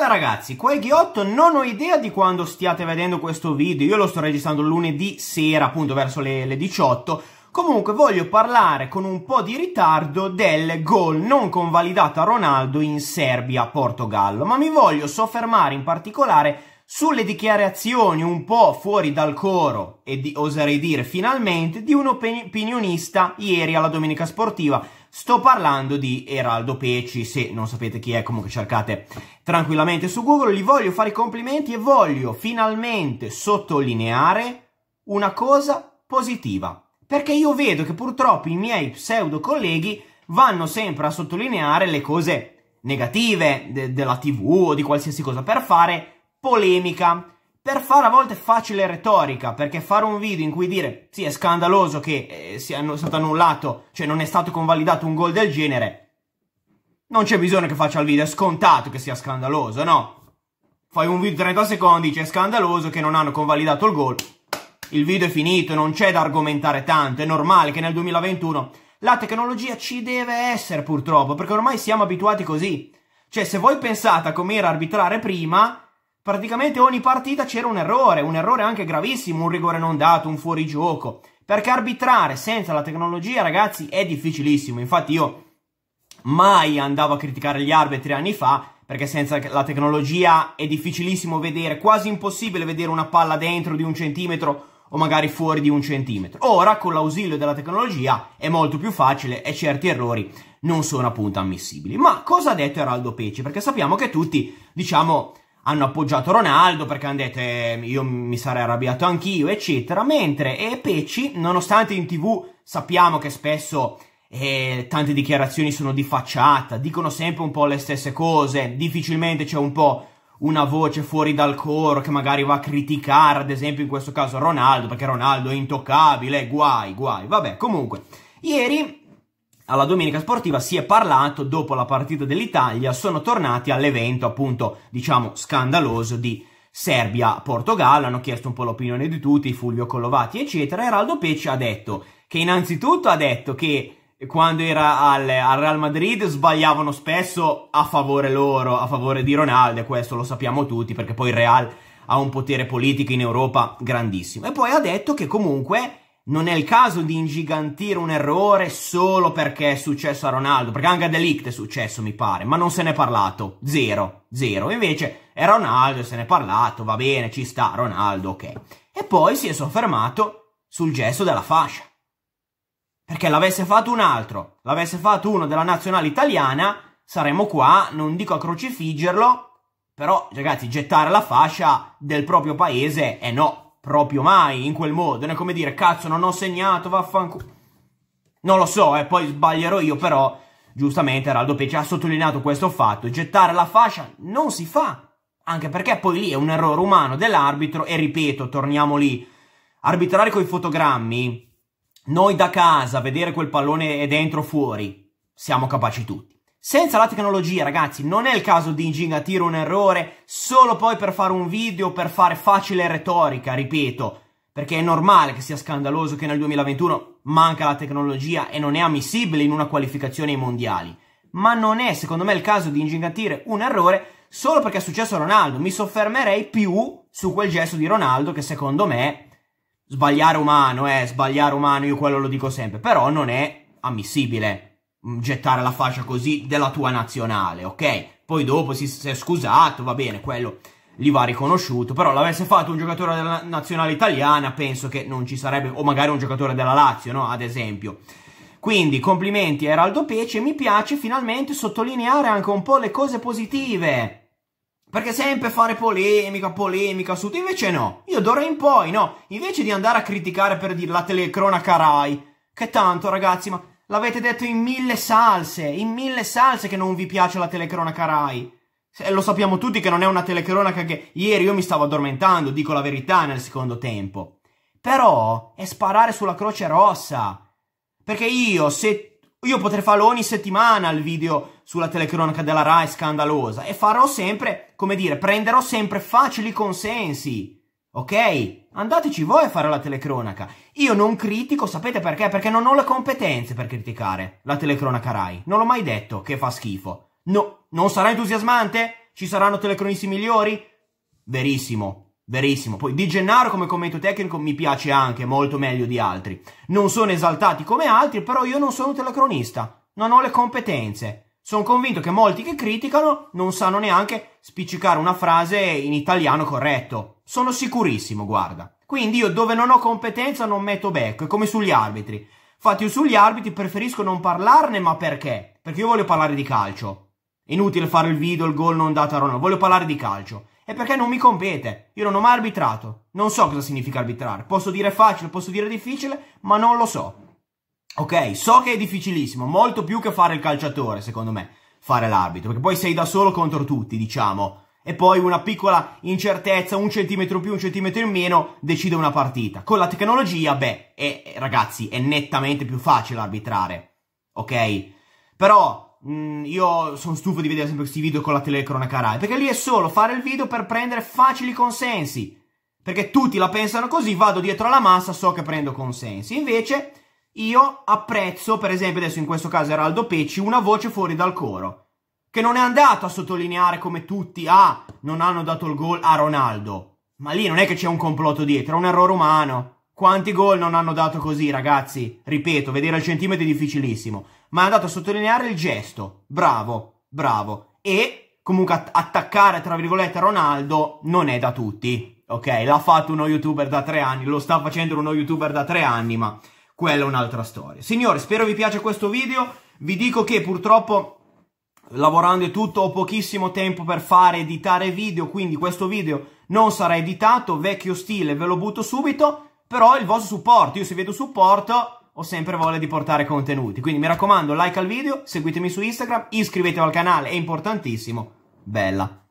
Allora ragazzi, qua è Ghiotto, non ho idea di quando stiate vedendo questo video, io lo sto registrando lunedì sera, appunto verso le, le 18, comunque voglio parlare con un po' di ritardo del gol non convalidato a Ronaldo in Serbia-Portogallo, ma mi voglio soffermare in particolare sulle dichiarazioni un po' fuori dal coro e di, oserei dire finalmente di un opinionista ieri alla Domenica Sportiva, Sto parlando di Eraldo Peci, se non sapete chi è comunque cercate tranquillamente su Google, gli voglio fare i complimenti e voglio finalmente sottolineare una cosa positiva, perché io vedo che purtroppo i miei pseudo colleghi vanno sempre a sottolineare le cose negative de della TV o di qualsiasi cosa per fare polemica per fare a volte facile retorica, perché fare un video in cui dire sì è scandaloso che eh, sia stato annullato, cioè non è stato convalidato un gol del genere, non c'è bisogno che faccia il video, è scontato che sia scandaloso, no? Fai un video di 30 secondi, dice scandaloso che non hanno convalidato il gol, il video è finito, non c'è da argomentare tanto, è normale che nel 2021 la tecnologia ci deve essere purtroppo, perché ormai siamo abituati così. Cioè, se voi pensate a com'era arbitrare prima, praticamente ogni partita c'era un errore, un errore anche gravissimo, un rigore non dato, un fuorigioco. Perché arbitrare senza la tecnologia, ragazzi, è difficilissimo. Infatti io mai andavo a criticare gli arbitri anni fa, perché senza la tecnologia è difficilissimo vedere, quasi impossibile vedere una palla dentro di un centimetro o magari fuori di un centimetro. Ora, con l'ausilio della tecnologia, è molto più facile e certi errori non sono appunto ammissibili. Ma cosa ha detto Eraldo Pecci? Perché sappiamo che tutti, diciamo, hanno appoggiato Ronaldo perché hanno detto eh, io mi sarei arrabbiato anch'io, eccetera. Mentre e Pecci, nonostante in tv sappiamo che spesso eh, tante dichiarazioni sono di facciata, dicono sempre un po' le stesse cose, difficilmente c'è un po' una voce fuori dal coro che magari va a criticare, ad esempio in questo caso Ronaldo, perché Ronaldo è intoccabile, guai, guai. Vabbè, comunque, ieri alla domenica sportiva si è parlato dopo la partita dell'Italia, sono tornati all'evento appunto, diciamo, scandaloso di Serbia-Portogallo, hanno chiesto un po' l'opinione di tutti, Fulvio Collovati, eccetera. e Raldo Pecci ha detto che innanzitutto ha detto che quando era al, al, Real Madrid sbagliavano spesso a favore loro, a favore di Ronaldo, e questo lo sappiamo tutti, perché poi il Real ha un potere politico in Europa grandissimo. E poi ha detto che comunque non è il caso di ingigantire un errore solo perché è successo a Ronaldo, perché anche a Delict è successo, mi pare, ma non se n'è parlato, zero, zero. Invece è Ronaldo, se n'è parlato, va bene, ci sta, Ronaldo, ok. E poi si è soffermato sul gesto della fascia. Perché l'avesse fatto un altro, l'avesse fatto uno della nazionale italiana, saremmo qua, non dico a crocifiggerlo, però ragazzi, gettare la fascia del proprio paese è no, proprio mai in quel modo. Non è come dire, cazzo, non ho segnato, vaffanculo. Non lo so, eh, poi sbaglierò io, però giustamente Raldo Pecci ha sottolineato questo fatto. Gettare la fascia non si fa, anche perché poi lì è un errore umano dell'arbitro e ripeto, torniamo lì. Arbitrare con i fotogrammi, noi da casa, vedere quel pallone è dentro o fuori, siamo capaci tutti. Senza la tecnologia, ragazzi, non è il caso di ingingatire un errore solo poi per fare un video, per fare facile retorica, ripeto, perché è normale che sia scandaloso che nel 2021 manca la tecnologia e non è ammissibile in una qualificazione ai mondiali. Ma non è, secondo me, il caso di ingingatire un errore solo perché è successo a Ronaldo. Mi soffermerei più su quel gesto di Ronaldo che secondo me sbagliare umano, eh, sbagliare umano, io quello lo dico sempre, però non è ammissibile. Mm, gettare la fascia così della tua nazionale, ok? Poi dopo si, si è scusato, va bene, quello gli va riconosciuto, però l'avesse fatto un giocatore della nazionale italiana penso che non ci sarebbe, o magari un giocatore della Lazio, no? Ad esempio. Quindi complimenti a Eraldo Pece, mi piace finalmente sottolineare anche un po' le cose positive. Perché sempre fare polemica, polemica su invece no. Io d'ora in poi, no. Invece di andare a criticare per dire la telecronaca Rai, che tanto ragazzi, ma L'avete detto in mille salse, in mille salse che non vi piace la telecronaca Rai. E lo sappiamo tutti che non è una telecronaca che ieri io mi stavo addormentando, dico la verità, nel secondo tempo. Però è sparare sulla Croce Rossa. Perché io, se, io potrei farlo ogni settimana il video sulla telecronaca della Rai scandalosa e farò sempre, come dire, prenderò sempre facili consensi. Ok? Andateci voi a fare la telecronaca. Io non critico, sapete perché? Perché non ho le competenze per criticare la telecronaca Rai. Non l'ho mai detto che fa schifo. No, non sarà entusiasmante? Ci saranno telecronisti migliori? Verissimo, verissimo. Poi Di Gennaro come commento tecnico mi piace anche molto meglio di altri. Non sono esaltati come altri, però io non sono un telecronista. Non ho le competenze. Sono convinto che molti che criticano non sanno neanche spiccicare una frase in italiano corretto. Sono sicurissimo, guarda. Quindi io dove non ho competenza non metto becco, è come sugli arbitri. Infatti io sugli arbitri preferisco non parlarne, ma perché? Perché io voglio parlare di calcio. Inutile fare il video, il gol non dato a Ronaldo, voglio parlare di calcio. È perché non mi compete, io non ho mai arbitrato, non so cosa significa arbitrare, posso dire facile, posso dire difficile, ma non lo so. Ok, so che è difficilissimo, molto più che fare il calciatore, secondo me, fare l'arbitro, perché poi sei da solo contro tutti, diciamo, e poi una piccola incertezza, un centimetro in più, un centimetro in meno, decide una partita. Con la tecnologia, beh, è, ragazzi, è nettamente più facile arbitrare, ok? Però mh, mm, io sono stufo di vedere sempre questi video con la telecronaca Rai, perché lì è solo fare il video per prendere facili consensi, perché tutti la pensano così, vado dietro alla massa, so che prendo consensi, invece io apprezzo, per esempio, adesso in questo caso Eraldo Pecci, una voce fuori dal coro, che non è andato a sottolineare come tutti, ah, non hanno dato il gol a Ronaldo. Ma lì non è che c'è un complotto dietro, è un errore umano. Quanti gol non hanno dato così, ragazzi? Ripeto, vedere al centimetro è difficilissimo. Ma è andato a sottolineare il gesto. Bravo, bravo. E comunque att attaccare, tra virgolette, Ronaldo non è da tutti. Ok, l'ha fatto uno youtuber da tre anni, lo sta facendo uno youtuber da tre anni, ma quella è un'altra storia. Signori, spero vi piace questo video, vi dico che purtroppo lavorando e tutto ho pochissimo tempo per fare editare video, quindi questo video non sarà editato, vecchio stile, ve lo butto subito, però il vostro supporto, io se vedo supporto ho sempre voglia di portare contenuti, quindi mi raccomando like al video, seguitemi su Instagram, iscrivetevi al canale, è importantissimo, bella!